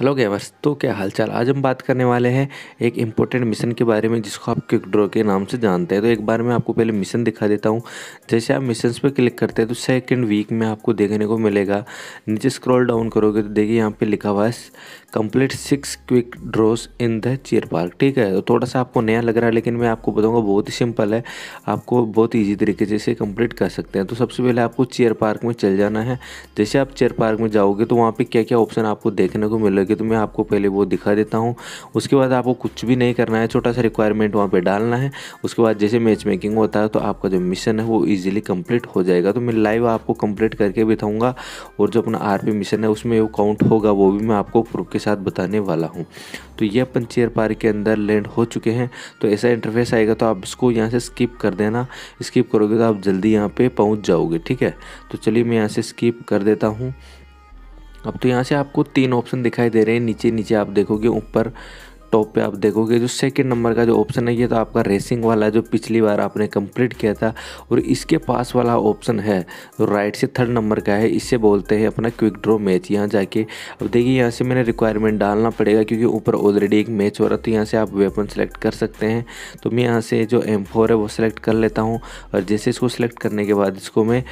hello गेवर्स तो क्या हालचाल आज हम बात करने वाले हैं एक इम्पोर्टेंट मिशन के बारे में जिसको आप क्विक ड्रॉ के नाम से जानते हैं तो एक बार मैं आपको पहले मिशन दिखा देता हूँ जैसे आप मिशंस पर क्लिक करते हैं तो सेकंड वीक में आपको देखने को मिलेगा नीचे स्क्रॉल डाउन करोगे तो देखिए यहाँ पे लिखा हुआ है complete six quick draws in the chair park ठीक है तो थोड़ा सा आपको नया लग रहा है लेकिन मैं आपको बताऊंगा बहुत ही सिंपल है आपको बहुत ईजी तरीके से इसे कंप्लीट कर सकते हैं तो सबसे पहले आपको चेयर पार्क में चल जाना है जैसे आप चेयर पार्क में जाओगे तो वहाँ पर क्या क्या ऑप्शन आपको देखने को मिलेगी तो मैं आपको पहले वो दिखा देता हूँ उसके बाद आपको कुछ भी नहीं करना है छोटा सा रिक्वायरमेंट वहाँ पर डालना है उसके बाद जैसे मैच मेकिंग होता है तो आपका जो मिशन है वो ईजिली कम्प्लीट हो जाएगा तो मैं लाइव आपको कंप्लीट करके बिताऊँगा और जो अपना आर मिशन है उसमें वो काउंट होगा वो भी मैं आपको प्रूफ के साथ बताने वाला हूँ तो ये अपन चेयर पार्क के अंदर लैंड हो चुके हैं तो ऐसा इंटरफेस आएगा तो आप इसको यहाँ से स्किप कर देना स्किप करोगे तो आप जल्दी यहाँ पे पहुँच जाओगे ठीक है तो चलिए मैं यहाँ से स्किप कर देता हूँ अब तो यहाँ से आपको तीन ऑप्शन दिखाई दे रहे हैं नीचे नीचे आप देखोगे ऊपर टॉप पे आप देखोगे जो सेकंड नंबर का जो ऑप्शन है ये तो आपका रेसिंग वाला जो पिछली बार आपने कंप्लीट किया था और इसके पास वाला ऑप्शन है जो राइट से थर्ड नंबर का है इससे बोलते हैं अपना क्विक ड्रॉ मैच यहाँ जाके अब देखिए यहाँ से मैंने रिक्वायरमेंट डालना पड़ेगा क्योंकि ऊपर ऑलरेडी एक मैच हो रहा है तो यहाँ से आप वेपन सेलेक्ट कर सकते हैं तो मैं यहाँ से जो एम है वो सिलेक्ट कर लेता हूँ और जैसे इसको सिलेक्ट करने के बाद इसको मैं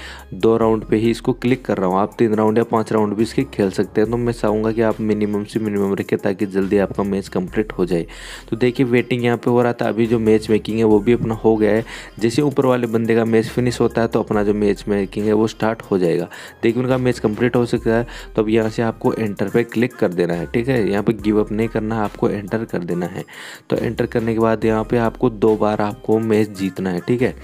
दो राउंड पर ही इसको क्लिक कर रहा हूँ आप तीन राउंड या पाँच राउंड भी इसके खेल सकते हैं तो मैं चाहूँगा कि आप मिनिमम से मिनिमम रखें ताकि जल्दी आपका मैच कम्प्लीट सेट हो जाए तो देखिए वेटिंग यहाँ पे हो रहा था अभी जो मैच मेकिंग है वो भी अपना हो गया है जैसे ऊपर वाले बंदे का मैच फिनिश होता है तो अपना जो मैच मेकिंग है वो स्टार्ट हो जाएगा देखिए उनका मैच कंप्लीट हो सकता है तो अब यहाँ से आपको एंटर पर क्लिक कर देना है ठीक है यहाँ पर गिव अप नहीं करना है आपको एंटर कर देना है तो एंटर करने के बाद यहाँ पर आपको दो बार आपको मैच जीतना है ठीक है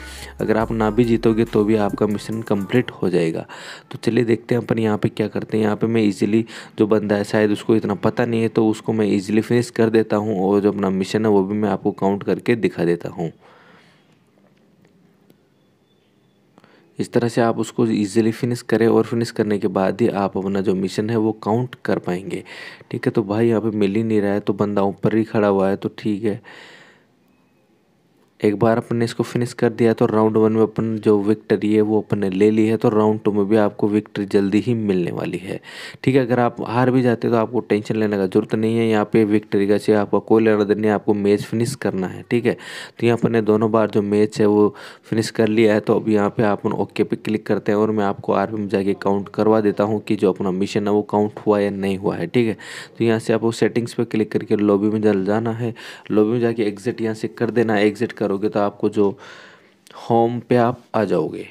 अगर आप ना भी जीतोगे तो भी आपका मिशन कंप्लीट हो जाएगा तो चलिए देखते हैं अपन यहाँ पर क्या करते हैं यहाँ पर मैं ईजिली जो बंदा है शायद उसको इतना पता नहीं है तो उसको मैं ईजिली फिनिश कर देता देता हूँ और जो अपना मिशन है वो भी मैं आपको काउंट करके दिखा देता हूँ इस तरह से आप उसको इजीली फिनिश करें और फिनिश करने के बाद ही आप अपना जो मिशन है वो काउंट कर पाएंगे ठीक है तो भाई यहाँ पे मिल ही नहीं रहा है तो बंदा ऊपर ही खड़ा हुआ है तो ठीक है एक बार अपन ने इसको फिनिश कर दिया तो राउंड वन में अपन जो विक्ट्री है वो अपन ने ले ली है तो राउंड टू में भी आपको विक्ट्री जल्दी ही मिलने वाली है ठीक है अगर आप हार भी जाते हैं तो आपको टेंशन लेने का जरूरत नहीं है यहाँ पे विक्ट्री का चाहिए आपका कोई लेना देना आपको मैच फिनिश करना है ठीक है तो यहाँ अपन ने दोनों बार जो मैच है वो फिनिश कर लिया है तो अब यहाँ पर आप ओके पे क्लिक करते हैं और मैं आपको आर में जाके काउंट करवा देता हूँ कि जो अपना मिशन है वो काउंट हुआ या नहीं हुआ है ठीक है तो यहाँ से आपको सेटिंग्स पर क्लिक करके लॉबी में जल जाना है लॉबी में जाके एग्जिट यहाँ से कर देना है एग्जिट कर करोगे तो आपको जो होम पे आप आ जाओगे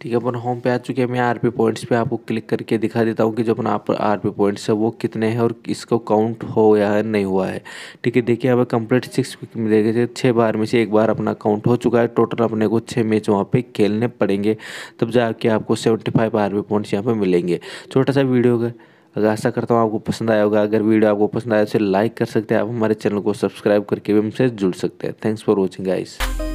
ठीक है अपन होम पे आ चुके हैं मैं आरपी पॉइंट्स पे आपको क्लिक करके दिखा देता हूँ कि जो अपना आप आर पी पॉइंट्स है वो कितने हैं और इसको काउंट हो या है नहीं हुआ है ठीक है देखिए अब कंप्लीट सिक्स थे छः बार में से एक बार अपना काउंट हो चुका है टोटल अपने को छः मैच वहाँ पे खेलने पड़ेंगे तब जाके आपको seventy five R P points यहाँ पर मिलेंगे छोटा सा वीडियो का अगर आशा करता हूँ आपको पसंद आया होगा अगर वीडियो आपको पसंद आया तो लाइक कर सकते हैं आप हमारे चैनल को सब्सक्राइब करके भी हमसे जुड़ सकते हैं थैंक्स फॉर वॉचिंग गाइज़